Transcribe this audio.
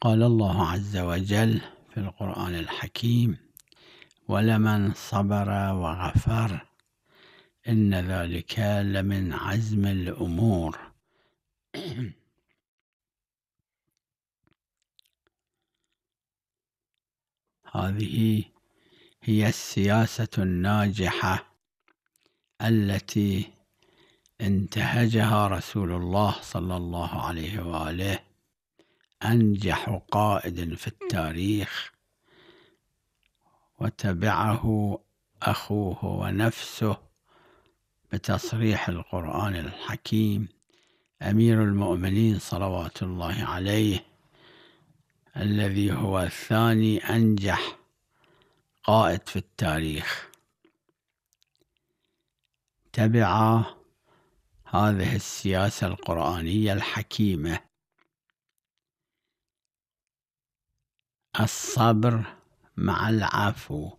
قال الله عز وجل في القرآن الحكيم ولمن صبر وغفر إن ذلك لمن عزم الأمور هذه هي السياسة الناجحة التي انتهجها رسول الله صلى الله عليه وآله أنجح قائد في التاريخ وتبعه أخوه ونفسه بتصريح القرآن الحكيم أمير المؤمنين صلوات الله عليه الذي هو الثاني أنجح قائد في التاريخ تبع هذه السياسة القرآنية الحكيمة الصبر مع العفو